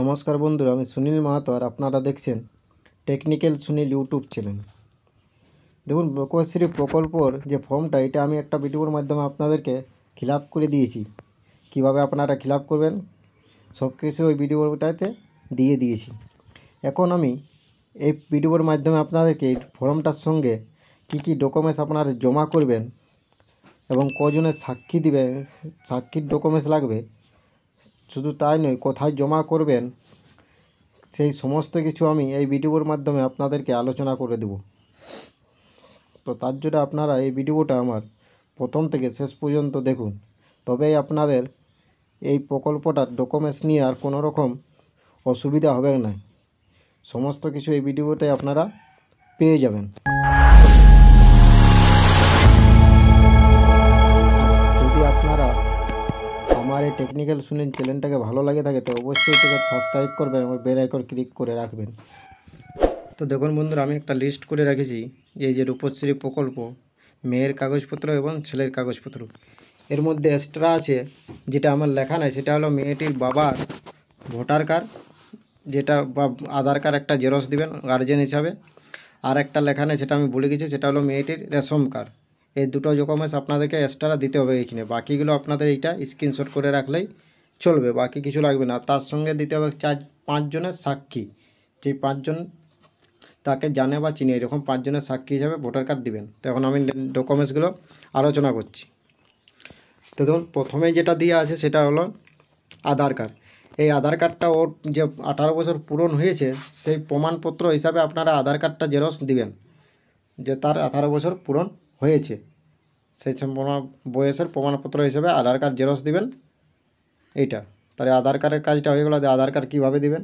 নমস্কার বন্ধুরা আমি সুনীল মাহাতো আর আপনারা দেখছেন টেকনিক্যাল সুনীল ইউটিউব চ্যানেল দেখুন লোকশ্রী প্রকল্পর যে ফর্মটা এটা আমি একটা ভিডিওর মাধ্যমে আপনাদেরকে ফিল করে দিয়েছি কিভাবে আপনারা ফিল করবেন সব কিছু ওই ভিডিওটাতে দিয়ে দিয়েছি এখন আমি এই ভিডিওর মাধ্যমে আপনাদেরকে এই ফর্মটার সঙ্গে কি কি ডকুমেন্টস আপনারা জমা করবেন এবং কজনের সাক্ষী দেবেন সাক্ষীর ডকুমেন্টস লাগবে শুধু তাই নয় কোথায় জমা করবেন সেই সমস্ত কিছু আমি এই ভিডিওর মাধ্যমে আপনাদেরকে আলোচনা করে দেব তো তার জন্য আপনারা এই ভিডিওটা আমার প্রথম থেকে শেষ পর্যন্ত দেখুন তবেই আপনাদের এই প্রকল্পটার ডকুমেন্টস নিয়ে আর কোনো রকম অসুবিধা হবে না সমস্ত কিছু এই ভিডিওতে আপনারা পেয়ে যাবেন আমার এই টেকনিক্যাল শুনেন চ্যানেলটাকে ভালো লাগে থাকে তো অবশ্যই এটাকে সাবস্ক্রাইব করবেন এবং বেল আইকন ক্লিক করে রাখবেন তো দেখুন বন্ধুরা আমি একটা লিস্ট করে রাখেছি এই যে রূপশ্রী প্রকল্প মেয়ের কাগজপত্র এবং ছেলের কাগজপত্র এর মধ্যে এক্সট্রা আছে যেটা আমার লেখা নাই সেটা হলো মেয়েটির বাবার ভোটার কার্ড যেটা বা আধার কার্ড একটা জেরক্স দেবেন গার্জেন হিসাবে আর একটা লেখা নেই সেটা আমি বলে গেছি সেটা হলো মেয়েটির রেশন কার্ড এই দুটো ডকুমেন্টস আপনাদেরকে এক্সট্রা দিতে হবে এইখানে বাকিগুলো আপনাদের এইটা স্ক্রিনশট করে রাখলেই চলবে বাকি কিছু লাগবে না তার সঙ্গে দিতে হবে চার পাঁচজনের সাক্ষী যে পাঁচজন তাকে জানে বা চিনে এরকম পাঁচজনের সাক্ষী হিসাবে ভোটার কার্ড দিবেন তো এখন আমি ডকুমেন্টসগুলো আলোচনা করছি তো দেখুন প্রথমে যেটা দিয়ে আছে সেটা হলো আধার কার্ড এই আধার কার্ডটা ওর যে আঠারো বছর পূরণ হয়েছে সেই প্রমাণপত্র হিসাবে আপনারা আধার কার্ডটা জেরক্স দিবেন যে তার আঠারো বছর পূরণ হয়েছে সেই সম্পূর্ণ বয়সের প্রমাণপত্র হিসেবে আধার কার্ড জেরক্স দিবেন এইটা তাহলে আধার কার্ডের কাজটা হয়ে গেলো আধার কার্ড কীভাবে দিবেন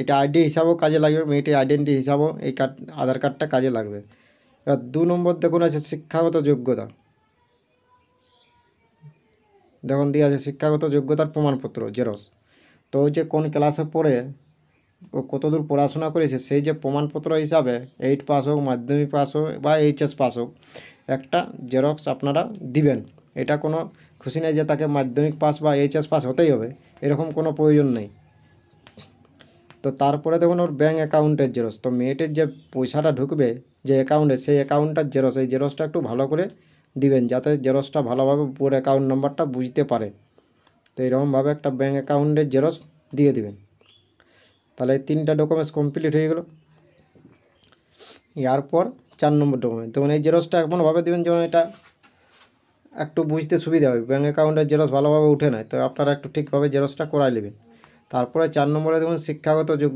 এটা আইডি হিসাবেও কাজে লাগবে মেয়েটির আইডেন্টি হিসাবেও এই কার্ড আধার কার্ডটা কাজে লাগবে এবার দু নম্বর দেখুন আছে শিক্ষাগত যোগ্যতা দেখুন দিয়ে আছে শিক্ষাগত যোগ্যতার প্রমাণপত্র জেরক্স তো যে কোন ক্লাসে পড়ে ও কতদূর পড়াশোনা করেছে সেই যে প্রমাণপত্র হিসাবে এইট পাস হোক মাধ্যমিক পাস হোক বা এইচএস পাস হোক একটা জেরক্স আপনারা দিবেন এটা কোনো খুশি নেই যে তাকে মাধ্যমিক পাস বা এইচএস পাস হতেই হবে এরকম কোনো প্রয়োজন নেই তো তারপরে দেখুন ওর ব্যাঙ্ক অ্যাকাউন্টের জেরক্স তো মেয়েটির যে পয়সাটা ঢুকবে যে অ্যাকাউন্টে সেই অ্যাকাউন্টটার জেরক্স এই জেরক্সটা একটু ভালো করে দিবেন যাতে জেরক্সটা ভালোভাবে পুরো অ্যাকাউন্ট নাম্বারটা বুঝতে পারে তো এরকমভাবে একটা ব্যাঙ্ক অ্যাকাউন্টের জেরক্স দিয়ে দিবেন তাহলে তিনটা ডকুমেন্টস কমপ্লিট হয়ে গেল এরপর চার নম্বর ডকুমেন্ট তখন এই জেরক্সটা এমনভাবে দেবেন যেমন এটা একটু বুঝতে সুবিধা হবে ব্যাঙ্ক অ্যাকাউন্টের জেরক্স ভালোভাবে উঠে না তো আপনারা একটু ঠিকভাবে জেরক্সটা করাই নেবেন তারপরে চার নম্বরে দেখুন শিক্ষাগত যোগ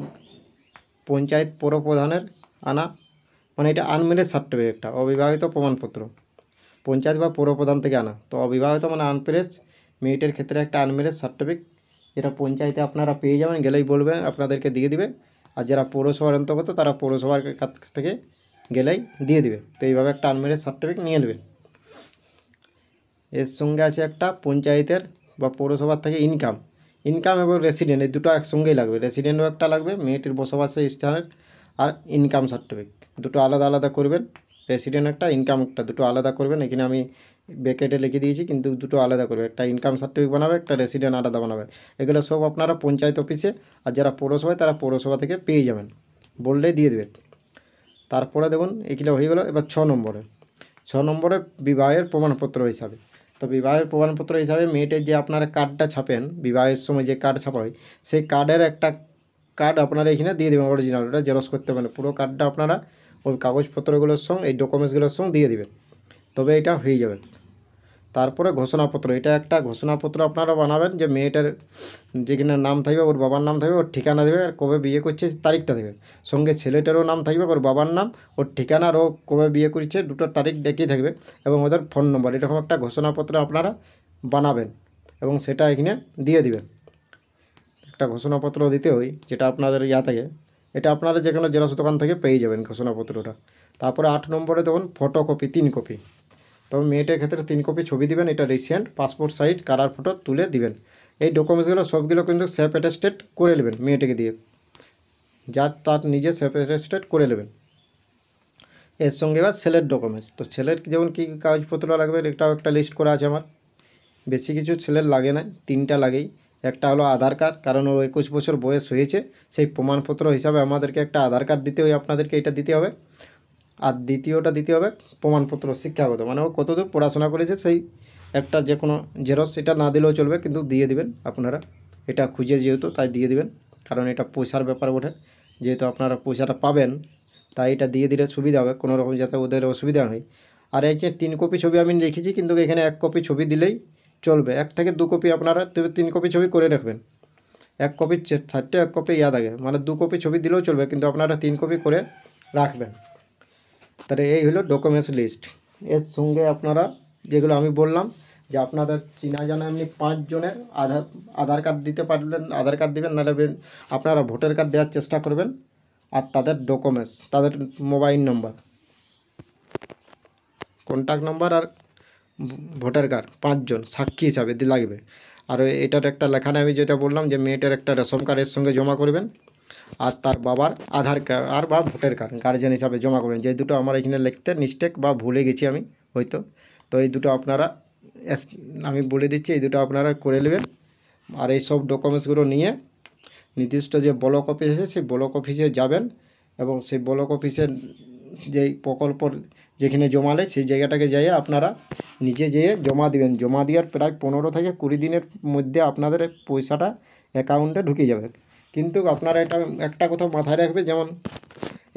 পঞ্চায়েত পৌরপ্রধানের আনা মানে এটা আনমেরিড সার্টিফিকেটটা অবিবাহিত প্রমাণপত্র পঞ্চায়েত বা পৌরপ্রধান থেকে আনা তো অবিবাহিত মানে আনপ্রেস মেয়েটের ক্ষেত্রে একটা আনমেরিড সার্টিফিকেট যেটা পঞ্চায়েতে আপনারা পেয়ে যাবেন গেলেই বলবেন আপনাদেরকে দিয়ে দিবে আর যারা পৌরসভার অন্তর্গত তারা পৌরসভার কাছ থেকে গেলেই দিয়ে দিবে তো এইভাবে একটা আনমেরিড সার্টিফিকেট নিয়ে নেবে এর সঙ্গে আছে একটা পঞ্চায়েতের বা পৌরসভার থেকে ইনকাম ইনকাম এবং রেসিডেন্ট এই দুটো একসঙ্গেই লাগবে রেসিডেন্টও একটা লাগবে মেয়েটির বসবাসের স্থানের আর ইনকাম সার্টিফিকেট দুটো আলাদা আলাদা করবেন রেসিডেন্ট একটা ইনকাম একটা দুটো আলাদা করবেন এখানে আমি ব্যাকেটে লিখে দিয়েছি কিন্তু দুটো আলাদা করবে একটা ইনকাম সার্টিফিকেট বানাবে একটা রেসিডেন্ট আলাদা বানাবে এগুলো সব আপনারা পঞ্চায়েত অফিসে আর যারা পৌরসভায় তারা পৌরসভা থেকে পেয়ে যাবেন বললেই দিয়ে দেবে তারপরে দেখুন এগুলো হয়ে গেলো এবার ছ নম্বরে ছ নম্বরে বিবাহের প্রমাণপত্র হিসাবে তো বিবাহের প্রমাণপত্র হিসাবে মেয়েটের যে আপনারা কার্ডটা ছাপেন বিবাহের সময় যে কার্ড ছাপা হয় সেই কার্ডের একটা কার্ড আপনারা এখানে দিয়ে দেবেন অরিজিনাল ওটা জেরক্স করতে পারেন পুরো কার্ডটা আপনারা ওই কাগজপত্রগুলোর সঙ্গে এই ডকুমেন্টসগুলোর সঙ্গে দিয়ে দেবেন তবে এটা হয়ে যাবে তারপরে ঘোষণাপত্র এটা একটা ঘোষণাপত্র আপনারা বানাবেন যে মেয়েটার যেখানে নাম থাকবে ওর বাবার নাম থাকবে ওর ঠিকানা দেবে আর কবে বিয়ে করছে তারিখটা দেবে সঙ্গে ছেলেটারও নাম থাকবে ওর বাবার নাম ওর ঠিকানা আর ও কবে বিয়ে করছে দুটো তারিখ ডেকেই থাকবে এবং ওদের ফোন নম্বর এরকম একটা ঘোষণাপত্র আপনারা বানাবেন এবং সেটা এখানে দিয়ে দিবেন একটা ঘোষণাপত্র দিতে হয় যেটা আপনাদের ইয়া থাকে এটা আপনারা যে কোনো জেরক্স দোকান থেকে পেয়ে যাবেন ঘোষণাপত্রটা তারপরে আট নম্বরে দেখুন ফটোকপি তিন কপি তবে মেয়েটার ক্ষেত্রে তিন কপি ছবি দিবেন এটা recent passport size colour photo তুলে দিবেন এই ডকুমেন্টসগুলো সবগুলো কিন্তু সেফ অ্যাটেস্টেড করে নেবেন মেয়েটিকে দিয়ে যার তার নিজে সেফ অ্যাটেস্টেড করে নেবেন এর সঙ্গে এবার ছেলের ডকুমেন্টস তো ছেলের যেমন কী কাগজপত্র লাগবে এটাও একটা লিস্ট করা আছে আমার বেশি কিছু ছেলের লাগে না তিনটা লাগেই একটা হলো আধার কার্ড কারণ ও একুশ বছর বয়স হয়েছে সেই প্রমাণপত্র হিসাবে আমাদেরকে একটা আধার কার্ড দিতে হয় আপনাদেরকে এটা দিতে হবে আর দ্বিতীয়টা দিতে হবে প্রমাণপত্র শিক্ষাগত মানে ও কতদূর পড়াশোনা করেছে সেই একটা যে কোনো জেরক্স এটা না দিলেও চলবে কিন্তু দিয়ে দিবেন আপনারা এটা খুঁজে যেহেতু তাই দিয়ে দিবেন কারণ এটা পয়সার ব্যাপার বটে যেহেতু আপনারা পয়সাটা পাবেন তাই এটা দিয়ে দিলে সুবিধা হবে কোনো রকম যাতে ওদের অসুবিধা হয় আর এখানে তিন কপি ছবি আমি রেখেছি কিন্তু এখানে এক কপি ছবি দিলেই চলবে এক থেকে দু কপি আপনারা তিন কপি ছবি করে রাখবেন এক কপি চারটে এক কপি ইয়াদ আগে মানে দু কপি ছবি দিলেও চলবে কিন্তু আপনারা তিন কপি করে রাখবেন তাহলে এই হলো ডকুমেন্টস লিস্ট এর সঙ্গে আপনারা যেগুলো আমি বললাম যে আপনাদের চিনা জানা আপনি পাঁচজনের আধার আধার কার্ড দিতে পারবেন আধার কার্ড দেবেন নাহলে আপনারা ভোটার কার্ড দেওয়ার চেষ্টা করবেন আর তাদের ডকুমেন্টস তাদের মোবাইল নম্বর কন্ট্যাক্ট নম্বর আর ভোটার কার্ড পাঁচজন সাক্ষী হিসাবে লাগবে আর এটার একটা লেখানে আমি যেটা বললাম যে মেয়েটার একটা রেশন কার্ডের সঙ্গে জমা করবেন আর তার বাবার আধার কার্ড আর বা ভোটার কার্ড গার্জেন হিসাবে জমা করবেন যে দুটো আমার এখানে লিখতে মিস্টেক বা ভুলে গেছি আমি হয়তো তো এই দুটো আপনারা আমি বলে দিচ্ছি এই দুটো আপনারা করে নেবেন আর এই সব ডকুমেন্টসগুলো নিয়ে নির্দিষ্ট যে ব্লক অফিস আছে সেই ব্লক অফিসে যাবেন এবং সেই ব্লক অফিসের যে প্রকল্প যেখানে জমালে সেই জায়গাটাকে যাইয়ে আপনারা নিজে যেয়ে জমা দিবেন জমা দেওয়ার প্রায় পনেরো থেকে কুড়ি দিনের মধ্যে আপনাদের পয়সাটা অ্যাকাউন্টে ঢুকে যাবে কিন্তু আপনারা এটা একটা কথা মাথায় রাখবে যেমন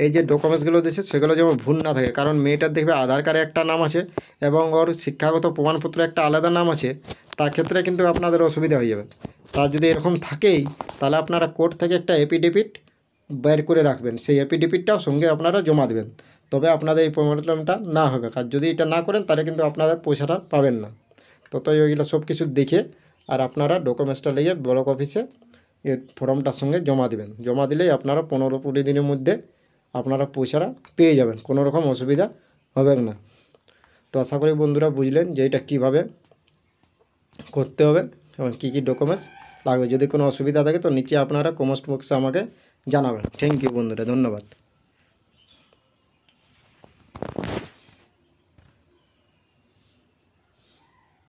এই যে ডকুমেন্টসগুলো দিচ্ছে সেগুলো যেমন ভুল না থাকে কারণ মেয়েটার দেখবে আধার কার্ডে একটা নাম আছে এবং ওর শিক্ষাগত প্রমাণপত্র একটা আলাদা নাম আছে তার ক্ষেত্রে কিন্তু আপনাদের অসুবিধা হয়ে যাবে তার যদি এরকম থাকেই তাহলে আপনারা কোর্ট থেকে একটা এপিডেভিট বের করে রাখবেন সেই এপিডেভিটটাও সঙ্গে আপনারা জমা দেবেন তবে আপনাদের এই প্রবলেমটা না হবে আর যদি এটা না করেন তাহলে কিন্তু আপনারা পয়সাটা পাবেন না ততই ওইগুলো সব কিছু দেখে আর আপনারা ডকুমেন্টসটা লিখে ব্লক অফিসে এর ফর্মটার সঙ্গে জমা দেবেন জমা দিলেই আপনারা পনেরো কুড়ি দিনের মধ্যে আপনারা পয়সাটা পেয়ে যাবেন কোনো রকম অসুবিধা হবে না তো আশা করি বন্ধুরা বুঝলেন যে এটা কীভাবে করতে হবে এবং কী কী ডকুমেন্টস লাগবে যদি কোনো অসুবিধা থাকে তো নিচে আপনারা কমেন্ট বক্সে আমাকে জানাবেন থ্যাংক ইউ বন্ধুরা ধন্যবাদ